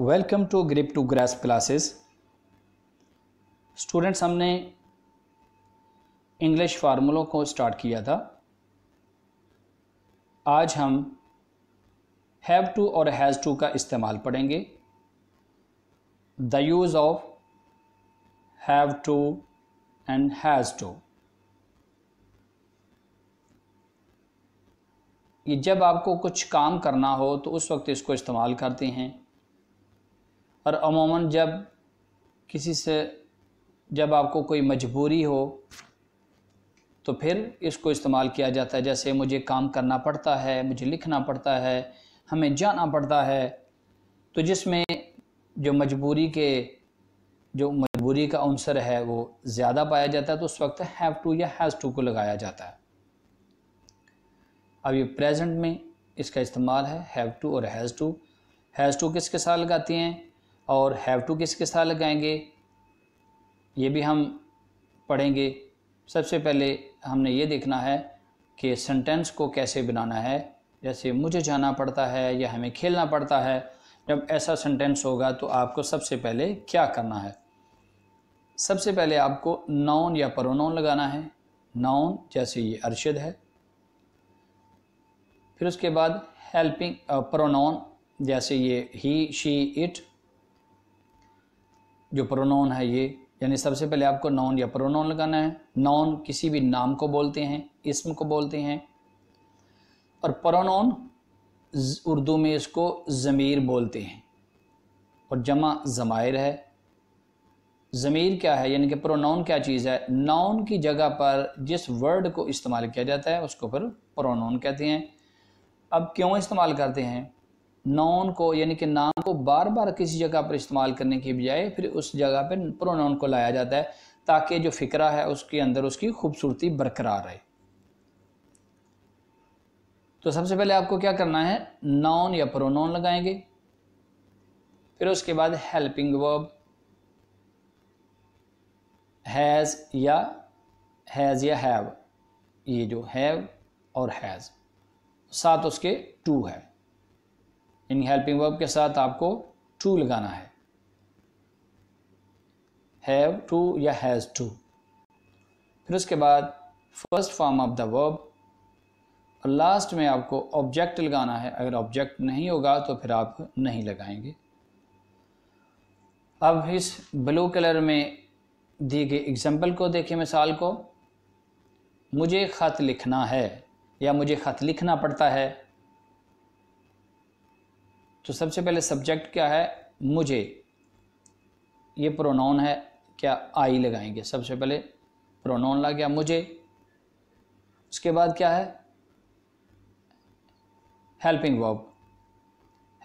welcome to grip to grasp classes students हमने English फार्मूलों को स्टार्ट किया था आज हम हैव टू और हैज़ टू का इस्तेमाल पढ़ेंगे the use of have to and has to जब आपको कुछ काम करना हो तो उस वक्त इसको इस्तेमाल करते हैं और अमूमन जब किसी से जब आपको कोई मजबूरी हो तो फिर इसको इस्तेमाल किया जाता है जैसे मुझे काम करना पड़ता है मुझे लिखना पड़ता है हमें जाना पड़ता है तो जिसमें जो मजबूरी के जो मजबूरी का अंसर है वो ज़्यादा पाया जाता है तो उस वक्त हैव टू या हैज़ टू को लगाया जाता है अब ये प्रेजेंट में इसका इस्तेमाल है हैव टू और हैज़ टू हैज़ टू किसके साथ लगाती हैं और हैव टू किसके साथ लगाएंगे ये भी हम पढ़ेंगे सबसे पहले हमने ये देखना है कि सेंटेंस को कैसे बनाना है जैसे मुझे जाना पड़ता है या हमें खेलना पड़ता है जब ऐसा सेंटेंस होगा तो आपको सबसे पहले क्या करना है सबसे पहले आपको नाउन या प्रोनाउन लगाना है नाउन जैसे ये अरशद है फिर उसके बाद हेल्पिंग प्रोनाउन जैसे ये ही शी इट जो प्रोनाउन है ये यानी सबसे पहले आपको नाउन या प्रोनाउन लगाना है नाउन किसी भी नाम को बोलते हैं इसम को बोलते हैं और प्रोनाउन उर्दू में इसको ज़मीर बोलते हैं और जमा ज़मायर है ज़मीर क्या है यानी कि प्रोनाउन क्या चीज़ है नाउन की जगह पर जिस वर्ड को इस्तेमाल किया जाता है उसको फिर प्रोनाउन कहते हैं अब क्यों इस्तेमाल करते हैं नॉन को यानी कि नाम को बार बार किसी जगह पर इस्तेमाल करने की बजाय फिर उस जगह पर प्रोनाउन को लाया जाता है ताकि जो फ़िक्रा है उसके अंदर उसकी खूबसूरती बरकरार रहे तो सबसे पहले आपको क्या करना है नॉन या प्रोनाउन लगाएंगे फिर उसके बाद हेल्पिंग वर्ब हैज़ या हैज़ या हैव ये जो हैव और हैज़ साथ उसके टू है इन हेल्पिंग वर्ब के साथ आपको टू लगाना है हैव टू या हैज़ टू फिर उसके बाद first form of the verb और लास्ट में आपको ऑब्जेक्ट लगाना है अगर ऑब्जेक्ट नहीं होगा तो फिर आप नहीं लगाएंगे अब इस ब्लू कलर में दिए गए एग्जाम्पल को देखें मिसाल को मुझे ख़त लिखना है या मुझे ख़त लिखना पड़ता है तो सबसे पहले सब्जेक्ट क्या है मुझे ये प्रोनाउन है क्या आई लगाएंगे सबसे पहले प्रोनाउन लग गया मुझे उसके बाद क्या है हेल्पिंग वर्ब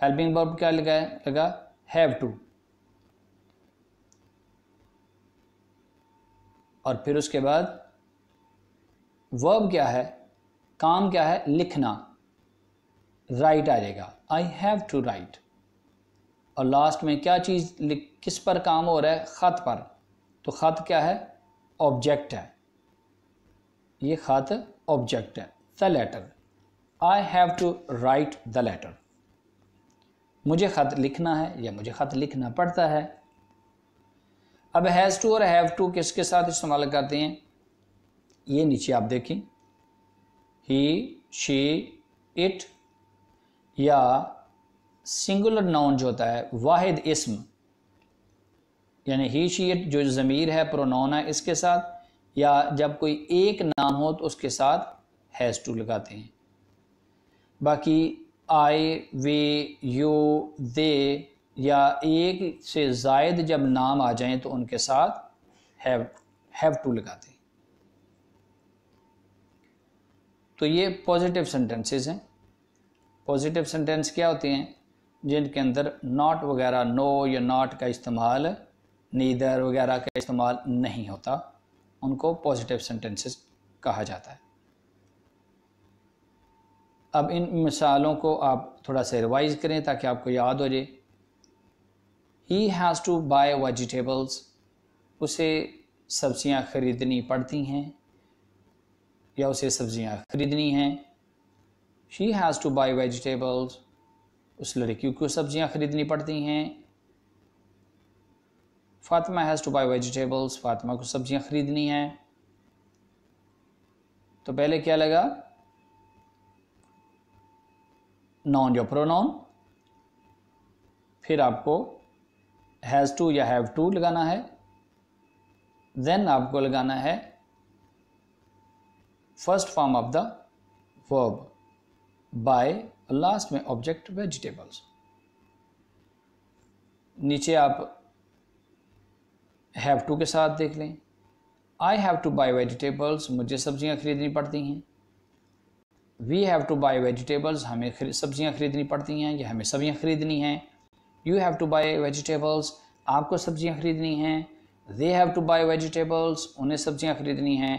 हेल्पिंग वर्ब क्या लगा है लगा हैव टू और फिर उसके बाद वर्ब क्या है काम क्या है लिखना राइट आ जाएगा आई हैव टू राइट और लास्ट में क्या चीज़ किस पर काम हो रहा है ख़त पर तो ख़त क्या है ऑब्जेक्ट है ये ख़त ऑब्जेक्ट है the letter I have to write the letter मुझे ख़त लिखना है या मुझे ख़त लिखना पड़ता है अब हैज़ टू और हैव टू किसके साथ इस्तेमाल करते हैं ये नीचे आप देखें ही शी इट या सिंगुलर नाउन जो होता है वाहिद इसम यानी ही शीट जो ज़मीर है प्रोनाउन है इसके साथ या जब कोई एक नाम हो तो उसके साथ हैज़ टू लगाते हैं बाकी आई वे यू दे या एक से जायद जब नाम आ जाएं तो उनके साथ हैव हैव टू लगाते हैं तो ये पॉजिटिव सेंटेंसेस हैं पॉजिटिव सेंटेंस क्या होते हैं जिनके अंदर नॉट वगैरह नो या नॉट का इस्तेमाल नीदर वगैरह का इस्तेमाल नहीं होता उनको पॉजिटिव सेंटेंसेस कहा जाता है अब इन मिसालों को आप थोड़ा सा रिवाइज करें ताकि आपको याद हो जाए he has to buy vegetables उसे सब्ज़ियाँ ख़रीदनी पड़ती हैं या उसे सब्ज़ियाँ ख़रीदनी हैं she has to buy vegetables उस लड़की को सब्जियाँ ख़रीदनी पड़ती हैं Fatima has to buy vegetables Fatima को सब्जियाँ ख़रीदनी हैं तो पहले क्या लगा नॉन या नॉन फिर आपको हैज़ टू या हैव टू लगाना है देन आपको लगाना है first form of the verb buy last में ऑब्जेक्ट वेजिटेबल्स नीचे आप हैव टू के साथ देख लें I have to buy vegetables मुझे सब्जियां खरीदनी पड़ती हैं we have to buy vegetables हमें सब्जियां खरीदनी पड़ती हैं या हमें सब्जियां खरीदनी हैं you have to buy vegetables आपको सब्जियां खरीदनी हैं they have to buy vegetables उन्हें सब्जियां खरीदनी हैं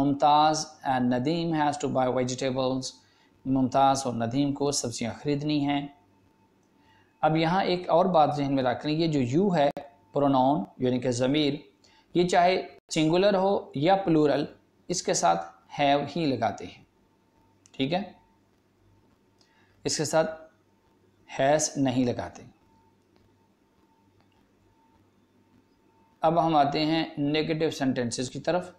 Mumtaz and Nadeem has to buy vegetables Mumtaz और नदीम को सब्ज़ियाँ ख़रीदनी हैं अब यहाँ एक और बात जहन में रख लेंगे जो यू है प्रोनाउन यानी कि ज़मीर ये चाहे सिंगुलर हो या प्लूरल इसके साथ हैव ही लगाते हैं ठीक है इसके साथ हैस नहीं लगाते अब हम आते हैं नेगेटिव सेंटेंसेस की तरफ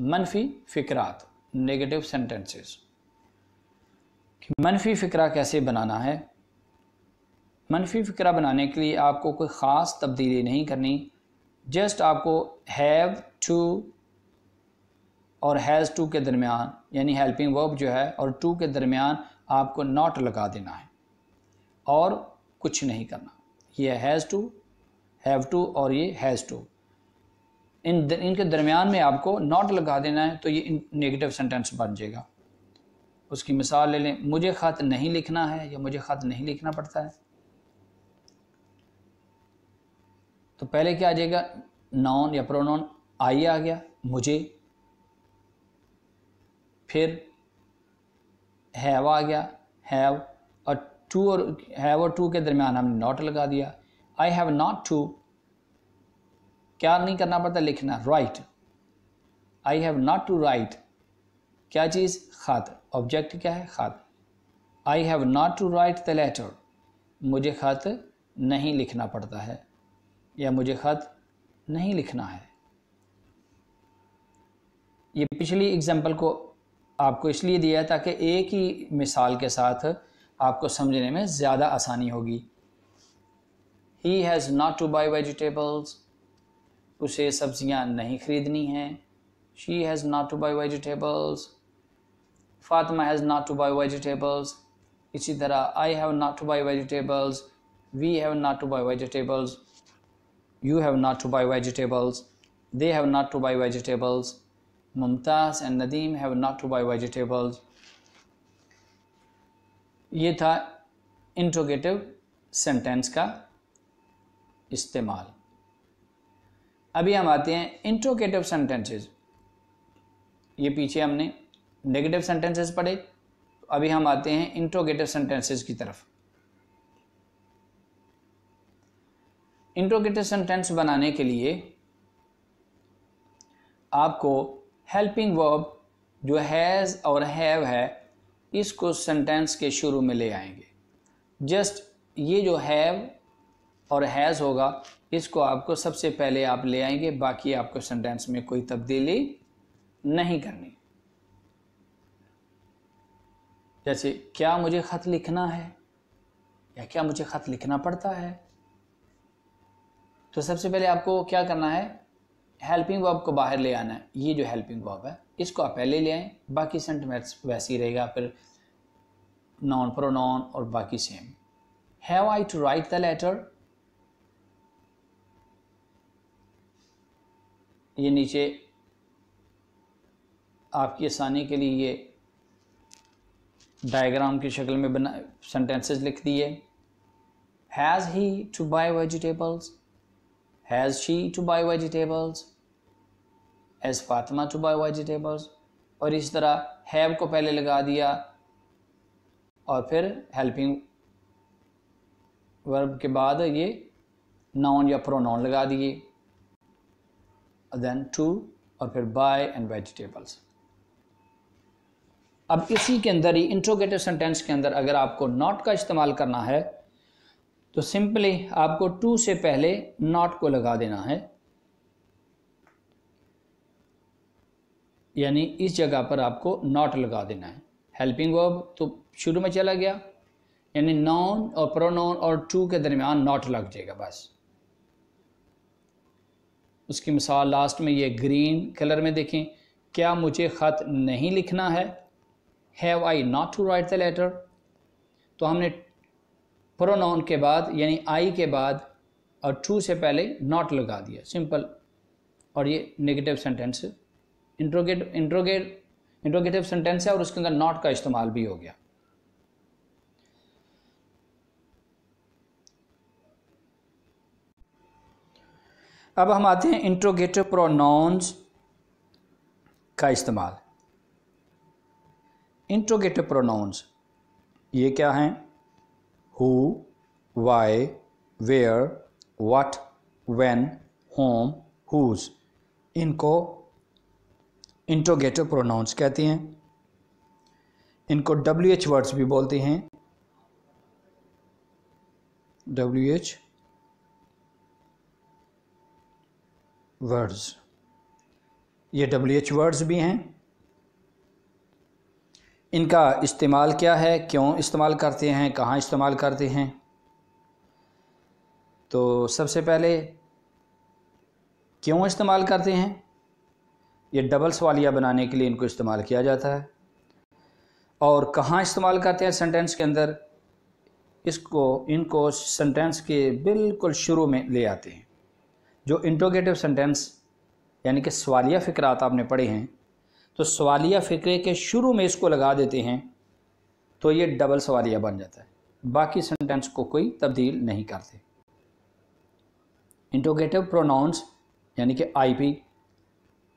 मनफी फिक्रात नेगेटिव सेंटेंसेस कि मनफी फ़िक्रा कैसे बनाना है मनफी फ़िक्रा बनाने के लिए आपको कोई ख़ास तब्दीली नहीं करनी जस्ट आपको हैव टू और हैज़ टू के दरमियान यानी हेल्पिंग वर्ब जो है और टू के दरमियान आपको नॉट लगा देना है और कुछ नहीं करना ये हैज़ टू हैव टू और ये हैज़ टू इन इनके दरमियान में आपको नॉट लगा देना है तो ये नेगेटिव सेंटेंस बन जाएगा उसकी मिसाल ले लें मुझे ख़त नहीं लिखना है या मुझे ख़त नहीं लिखना पड़ता है तो पहले क्या आ जाएगा नॉन या नॉन आई आ गया मुझे फिर हैव आ गया हैव और टू और हैव और टू के दरमियान हमने नॉट लगा दिया आई हैव नॉट टू क्या नहीं करना पड़ता लिखना write I have not to write क्या चीज़ ख़त ऑब्जेक्ट क्या है ख़त I have not to write the letter मुझे ख़त नहीं लिखना पड़ता है या मुझे ख़त नहीं लिखना है ये पिछली एग्जाम्पल को आपको इसलिए दिया है ताकि एक ही मिसाल के साथ आपको समझने में ज़्यादा आसानी होगी he has not to buy vegetables उसे सब्ज़ियाँ नहीं ख़रीदनी हैं she has not to buy vegetables Fatima has not to buy vegetables इसी तरह I have not to buy vegetables we have not to buy vegetables you have not to buy vegetables they have not to buy vegetables Mumtaz and Nadeem have not to buy vegetables ये था interrogative sentence का इस्तेमाल अभी हम आते हैं interrogative sentences ये पीछे हमने नेगेटिव सेंटेंसेस पढ़े अभी हम आते हैं इंट्रोगेटिव सेंटेंसेस की तरफ इंट्रोगेटिव सेंटेंस बनाने के लिए आपको हेल्पिंग वर्ब जो हैज़ और हैव है इसको सेंटेंस के शुरू में ले आएंगे जस्ट ये जो हैव और हैज़ होगा इसको आपको सबसे पहले आप ले आएंगे बाकी आपको सेंटेंस में कोई तब्दीली नहीं करनी जैसे क्या मुझे ख़त लिखना है या क्या मुझे ख़त लिखना पड़ता है तो सबसे पहले आपको क्या करना है हेल्पिंग वर्ब को बाहर ले आना है ये जो हेल्पिंग वर्ब है इसको आप पहले ले आएँ बाकी सेंटमेंट्स वैसे ही रहेगा फिर नॉन प्रो नॉन और बाकी same have I to write the letter ये नीचे आपकी आसानी के लिए ये डायग्राम की शक्ल में बना सेंटेंसेज लिख दिए has he to buy vegetables has she to buy vegetables has Fatima to buy vegetables और इस तरह हैव को पहले लगा दिया और फिर हेल्पिंग वर्ब के बाद ये नाउन या प्रोनाउन लगा दिए देन टू और फिर बाय एंड वेजिटेबल्स अब इसी के अंदर ही इंट्रोगेटिव सेंटेंस के अंदर अगर आपको नॉट का इस्तेमाल करना है तो सिंपली आपको टू से पहले नॉट को लगा देना है यानी इस जगह पर आपको नॉट लगा देना है हेल्पिंग वर्ब तो शुरू में चला गया यानी नॉन और प्रोनाउन और टू के दरमियान नॉट लग जाएगा बस उसकी मिसाल लास्ट में ये ग्रीन कलर में देखें क्या मुझे ख़त नहीं लिखना है have I not to write the letter तो हमने प्रोनाउन के बाद यानी आई के बाद और टू से पहले नॉट लगा दिया सिंपल और ये negative sentence interrogate interrogate interrogative sentence है और उसके अंदर नॉट का इस्तेमाल भी हो गया अब हम आते हैं इंट्रोगेटिव प्रोनाउंस का इस्तेमाल इंट्रोगेटिव प्रोनाउंस ये क्या हैं who why where what when whom whose इनको इंट्रोगेटिव प्रोनाउंस कहती हैं इनको डब्ल्यू एच वर्ड्स भी बोलती हैं डब्ल्यू एच वर्ड्स ये डब्ल्यू एच वर्ड्स भी हैं इनका इस्तेमाल क्या है क्यों इस्तेमाल करते हैं कहाँ इस्तेमाल करते हैं तो सबसे पहले क्यों इस्तेमाल करते हैं ये डबल सवालिया बनाने के लिए इनको इस्तेमाल किया जाता है और कहाँ इस्तेमाल करते हैं सेंटेंस के अंदर इसको इनको सेंटेंस के बिल्कुल शुरू में ले आते हैं जो इंटोगेटिव सेंटेंस यानी कि सवालिया फ़िक्रात आपने पढ़े हैं तो सवालिया फ़िक्रे के शुरू में इसको लगा देते हैं तो ये डबल सवालिया बन जाता है बाकी सेंटेंस को कोई तब्दील नहीं करते इंटोगेटिव प्रोनाउंस यानी कि आईपी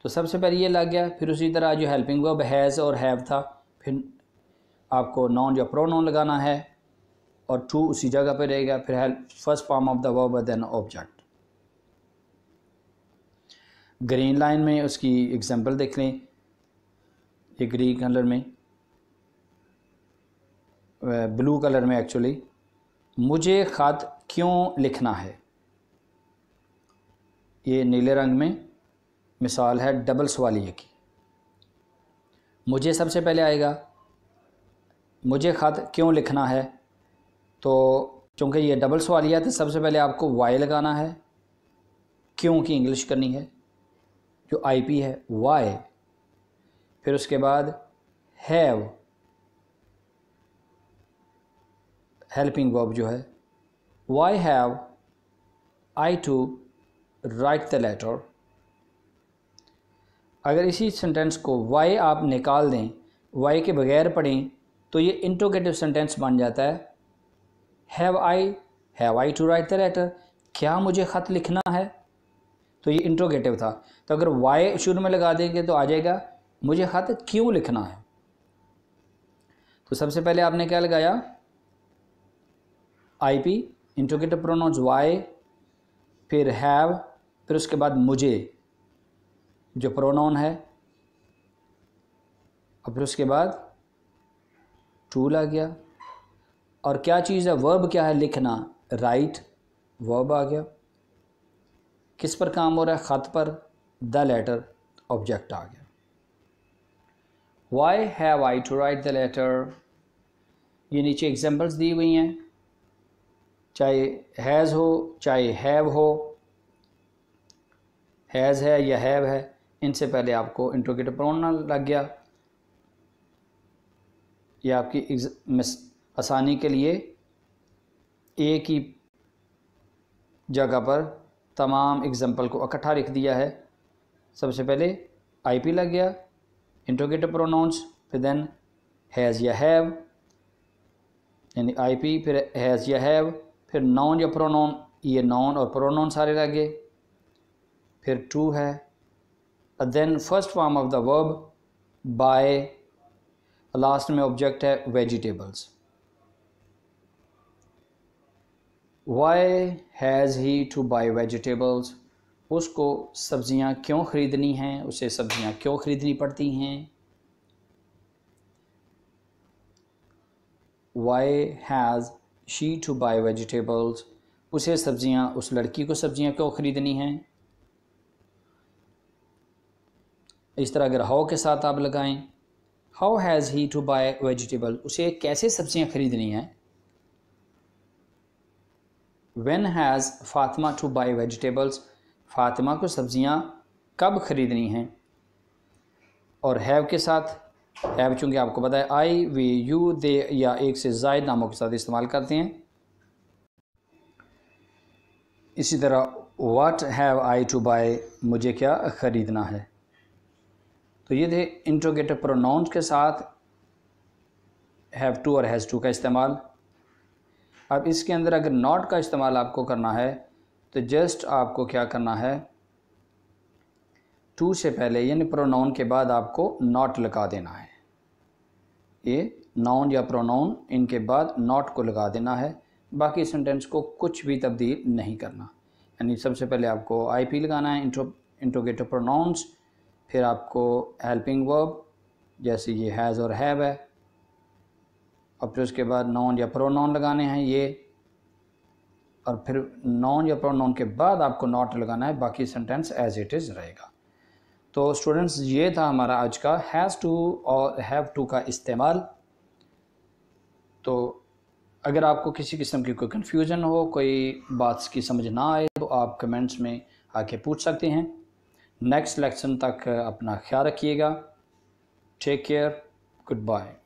तो सबसे पहले ये लग गया फिर उसी तरह जो हेल्पिंग वर्ब हैज़ और हैव था फिर आपको नॉन या प्रोनाउन लगाना है और टू उसी जगह पर रहेगा फिर help first form of the verb then object green line में उसकी एग्जांपल देख लें ये ग्रीन कलर में ब्लू कलर में एक्चुअली मुझे ख़त क्यों लिखना है ये नीले रंग में मिसाल है डबल सवालिया की मुझे सबसे पहले आएगा मुझे ख़त क्यों लिखना है तो चूँकि ये डबल सवालिया तो सबसे पहले आपको वाई लगाना है क्यों की इंग्लिश करनी है जो आईपी है वाई फिर उसके बाद हैव हेल्पिंग वर्ब जो है why have I to write the letter अगर इसी सेंटेंस को वाई आप निकाल दें वाई के बगैर पढ़ें तो ये इंट्रोगेटिव सेंटेंस बन जाता है have I have I to write the letter क्या मुझे ख़त लिखना है तो ये इंट्रोगेटिव था तो अगर वाई शुरू में लगा देंगे तो आ जाएगा मुझे ख़त क्यों लिखना है तो सबसे पहले आपने क्या लगाया I P interrogative pronouns why फिर हैव फिर उसके बाद मुझे जो प्रोनाउन है और फिर उसके बाद टूल आ गया और क्या चीज़ है वर्ब क्या है लिखना राइट वर्ब आ गया किस पर काम हो रहा है ख़त पर द लेटर ऑब्जेक्ट आ गया why have I to write the letter ये नीचे examples दी हुई हैं चाहे has हो चाहे हैव हो has है या हैव है इनसे पहले आपको इंट्रोगेटिव प्रोनाउन लग गया या आपकी आसानी के लिए ए की जगह पर तमाम एग्ज़ाम्पल को इकट्ठा लिख दिया है सबसे पहले आईपी लग गया इंट्रोगेटिव प्रोनाउंस फिर देन हैज़ या हैव यानी आई पी फिर हैज़ या हैव फिर नाउन या प्रोनाउन ये नाउन और प्रोनाउन सारे रह गए फिर टू है then first form of the verb buy last में ऑब्जेक्ट है vegetables why has he to buy vegetables उसको सब्ज़ियाँ क्यों ख़रीदनी हैं उसे सब्ज़ियाँ क्यों ख़रीदनी पड़ती हैं why has she to buy vegetables उसे सब्ज़ियाँ उस लड़की को सब्ज़ियाँ क्यों ख़रीदनी हैं इस तरह अगर हाउ के साथ आप लगाएं how has he to buy vegetable उसे कैसे सब्ज़ियाँ ख़रीदनी हैं when has Fatima to buy vegetables Fatima को सब्ज़ियाँ कब ख़रीदनी हैं और हैव के साथ हैव चूँकि आपको पता है आई वी यू दे या एक से जायद नामों के साथ इस्तेमाल करते हैं इसी तरह what have I to buy मुझे क्या ख़रीदना है तो ये थे इंट्रोगेटिव प्रोनाउंस के साथ हैव टू और हैज़ टू का इस्तेमाल अब इसके अंदर अगर नॉट का इस्तेमाल आपको करना है तो जस्ट आपको क्या करना है टू से पहले यानी प्रोनाउन के बाद आपको नॉट लगा देना है ये नाउन या प्रोनाउन इनके बाद नॉट को लगा देना है बाकी सेंटेंस को कुछ भी तब्दील नहीं करना यानी सबसे पहले आपको आई पी लगाना है इंट्रो इंट्रोगेटिव प्रोनाउंस फिर आपको हेल्पिंग वर्ब जैसे ये हैज़ और हैव है और फिर उसके बाद नाउन या प्रोनाउन लगाने हैं ये और फिर नॉन या प्रो नॉन के बाद आपको नॉट लगाना है बाकी सेंटेंस एज इट इज़ रहेगा तो स्टूडेंट्स ये था हमारा आज का हैज़ टू और हैव टू का इस्तेमाल तो अगर आपको किसी किस्म की कोई कन्फ्यूज़न हो कोई बात की समझ ना आए तो आप कमेंट्स में आके पूछ सकते हैं नेक्स्ट लेक्चर तक अपना ख्याल रखिएगा टेक केयर गुड बाय